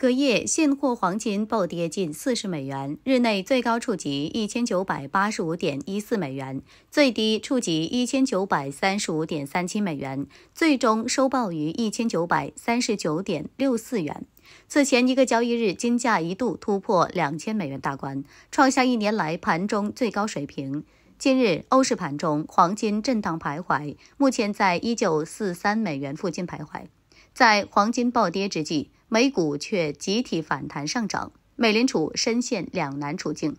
隔夜现货黄金暴跌近四十美元，日内最高触及一千九百八十五点一四美元，最低触及一千九百三十五点三七美元，最终收报于一千九百三十九点六四元。此前一个交易日，金价一度突破两千美元大关，创下一年来盘中最高水平。今日欧市盘中，黄金震荡徘徊，目前在一九四三美元附近徘徊。在黄金暴跌之际，美股却集体反弹上涨，美联储深陷两难处境。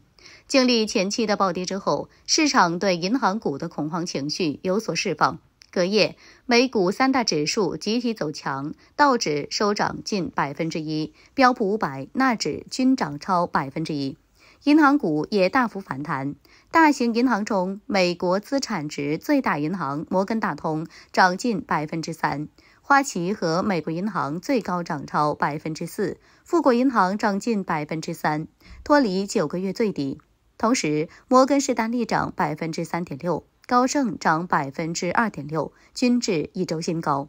经历前期的暴跌之后，市场对银行股的恐慌情绪有所释放。隔夜，美股三大指数集体走强，道指收涨近百分之一，标普五百、纳指均涨超百分之一，银行股也大幅反弹。大型银行中，美国资产值最大银行摩根大通涨近百分之三。花旗和美国银行最高涨超百分之四，富国银行涨近百分之三，脱离九个月最低。同时，摩根士丹利涨百分之三点六，高盛涨百分之二点六，均至一周新高。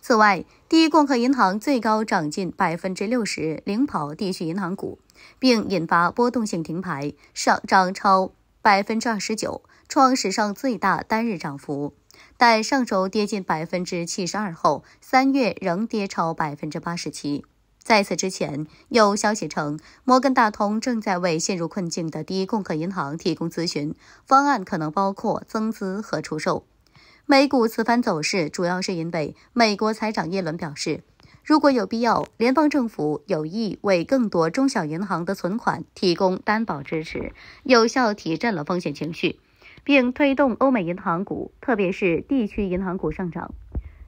此外，第一共和银行最高涨近百分之六十，领跑地区银行股，并引发波动性停牌，上涨超百分之二十九，创史上最大单日涨幅。但上周跌近百分之七十二后，三月仍跌超百分之八十七。在此之前，有消息称，摩根大通正在为陷入困境的低供和银行提供咨询方案，可能包括增资和出售。美股此番走势主要是因为美国财长耶伦表示，如果有必要，联邦政府有意为更多中小银行的存款提供担保支持，有效提振了风险情绪。并推动欧美银行股，特别是地区银行股上涨。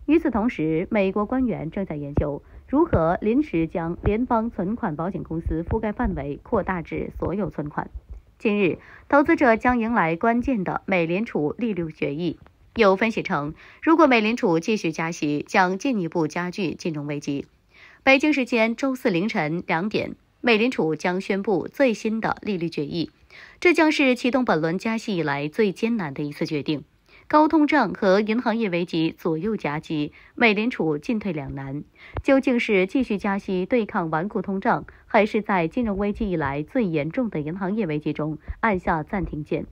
与此同时，美国官员正在研究如何临时将联邦存款保险公司覆盖范围扩大至所有存款。近日，投资者将迎来关键的美联储利率决议。有分析称，如果美联储继续加息，将进一步加剧金融危机。北京时间周四凌晨两点，美联储将宣布最新的利率决议。这将是启动本轮加息以来最艰难的一次决定。高通胀和银行业危机左右夹击，美联储进退两难。究竟是继续加息对抗顽固通胀，还是在金融危机以来最严重的银行业危机中按下暂停键？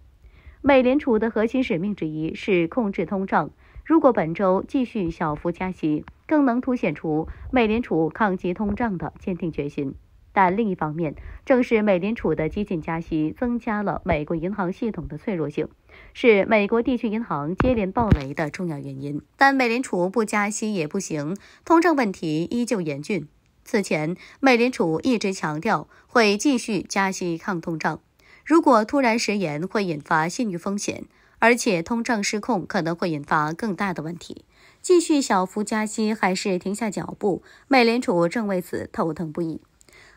美联储的核心使命之一是控制通胀。如果本周继续小幅加息，更能凸显出美联储抗击通胀的坚定决心。但另一方面，正是美联储的激进加息增加了美国银行系统的脆弱性，是美国地区银行接连暴雷的重要原因。但美联储不加息也不行，通胀问题依旧严峻。此前，美联储一直强调会继续加息抗通胀，如果突然食言，会引发信誉风险，而且通胀失控可能会引发更大的问题。继续小幅加息还是停下脚步，美联储正为此头疼不已。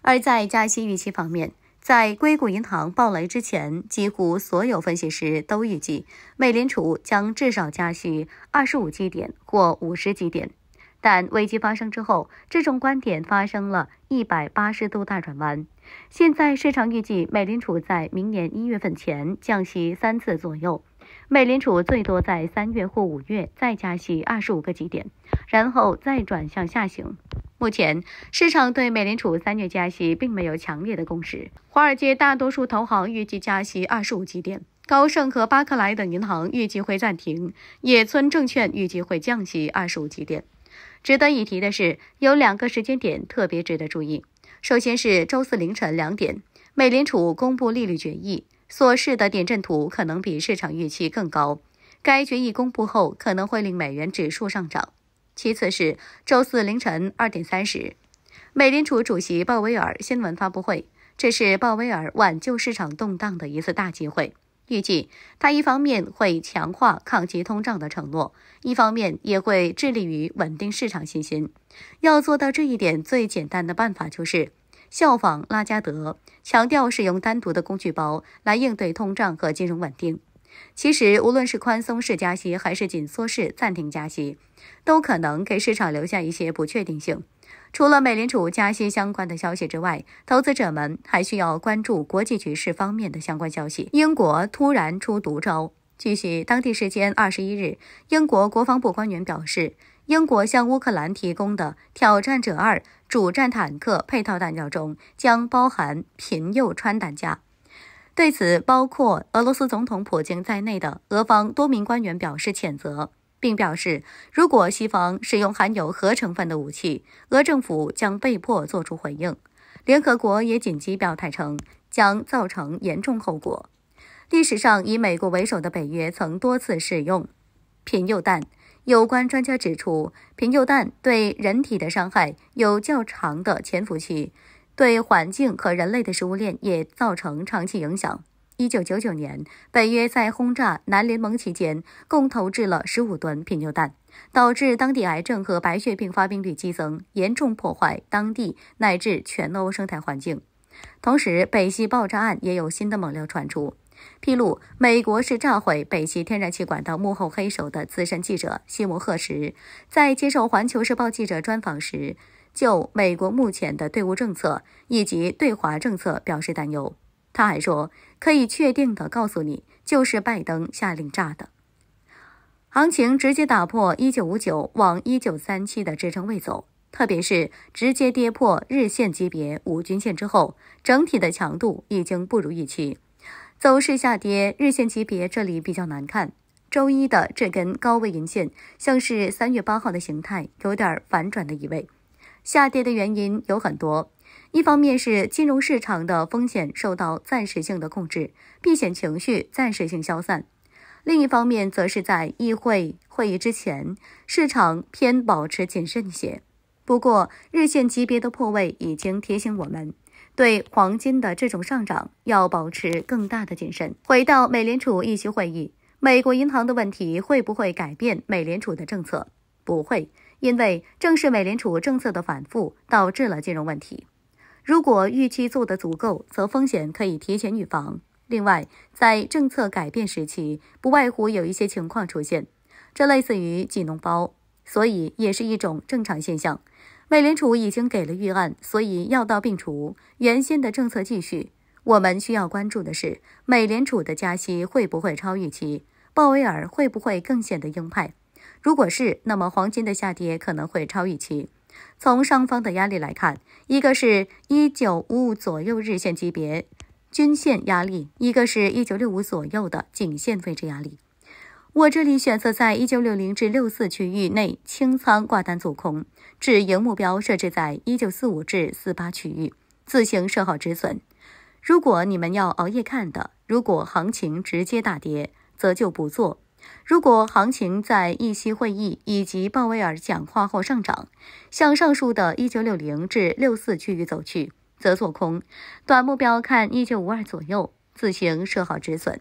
而在加息预期方面，在硅谷银行暴雷之前，几乎所有分析师都预计美联储将至少加息二十五基点或五十基点。但危机发生之后，这种观点发生了一百八十度大转弯。现在市场预计美联储在明年一月份前降息三次左右。美联储最多在三月或五月再加息二十五个基点，然后再转向下行。目前市场对美联储三月加息并没有强烈的共识。华尔街大多数投行预计加息二十五基点，高盛和巴克莱等银行预计会暂停，野村证券预计会降息二十五基点。值得一提的是，有两个时间点特别值得注意。首先是周四凌晨两点，美联储公布利率决议。所示的点阵图可能比市场预期更高。该决议公布后，可能会令美元指数上涨。其次是周四凌晨二点三十，美联储主席鲍威尔新闻发布会，这是鲍威尔挽救市场动荡的一次大机会。预计他一方面会强化抗击通胀的承诺，一方面也会致力于稳定市场信心。要做到这一点，最简单的办法就是。效仿拉加德，强调使用单独的工具包来应对通胀和金融稳定。其实，无论是宽松式加息还是紧缩式暂停加息，都可能给市场留下一些不确定性。除了美联储加息相关的消息之外，投资者们还需要关注国际局势方面的相关消息。英国突然出毒招。据悉，当地时间二十一日，英国国防部官员表示，英国向乌克兰提供的挑战者二。主战坦克配套弹药中将包含贫铀穿弹甲。对此，包括俄罗斯总统普京在内的俄方多名官员表示谴责，并表示，如果西方使用含有核成分的武器，俄政府将被迫作出回应。联合国也紧急表态称，将造成严重后果。历史上，以美国为首的北约曾多次使用贫铀弹。有关专家指出，贫铀弹对人体的伤害有较长的潜伏期，对环境和人类的食物链也造成长期影响。一九九九年，北约在轰炸南联盟期间，共投掷了十五吨贫铀弹，导致当地癌症和白血病发病率激增，严重破坏当地乃至全欧生态环境。同时，北溪爆炸案也有新的猛料传出。披露美国是炸毁北溪天然气管道幕后黑手的资深记者西姆赫什在接受《环球时报》记者专访时，就美国目前的对乌政策以及对华政策表示担忧。他还说：“可以确定的告诉你，就是拜登下令炸的。”行情直接打破一九五九往一九三七的支撑位走，特别是直接跌破日线级别五均线之后，整体的强度已经不如预期。走势下跌，日线级别这里比较难看。周一的这根高位阴线，像是三月八号的形态，有点反转的意味。下跌的原因有很多，一方面是金融市场的风险受到暂时性的控制，避险情绪暂时性消散；另一方面则是在议会会议之前，市场偏保持谨慎些。不过，日线级别的破位已经提醒我们。对黄金的这种上涨要保持更大的谨慎。回到美联储议息会议，美国银行的问题会不会改变美联储的政策？不会，因为正是美联储政策的反复导致了金融问题。如果预期做得足够，则风险可以提前预防。另外，在政策改变时期，不外乎有一些情况出现，这类似于挤脓包，所以也是一种正常现象。美联储已经给了预案，所以药到病除，原先的政策继续。我们需要关注的是，美联储的加息会不会超预期？鲍威尔会不会更显得鹰派？如果是，那么黄金的下跌可能会超预期。从上方的压力来看，一个是一九五五左右日线级别均线压力，一个是一九六五左右的颈线位置压力。我这里选择在一九六零至六四区域内清仓挂单做空，止盈目标设置在一九四五至四八区域，自行设好止损。如果你们要熬夜看的，如果行情直接大跌，则就不做；如果行情在议息会议以及鲍威尔讲话后上涨，向上述的一九六零至六四区域走去，则做空，短目标看一九五二左右，自行设好止损。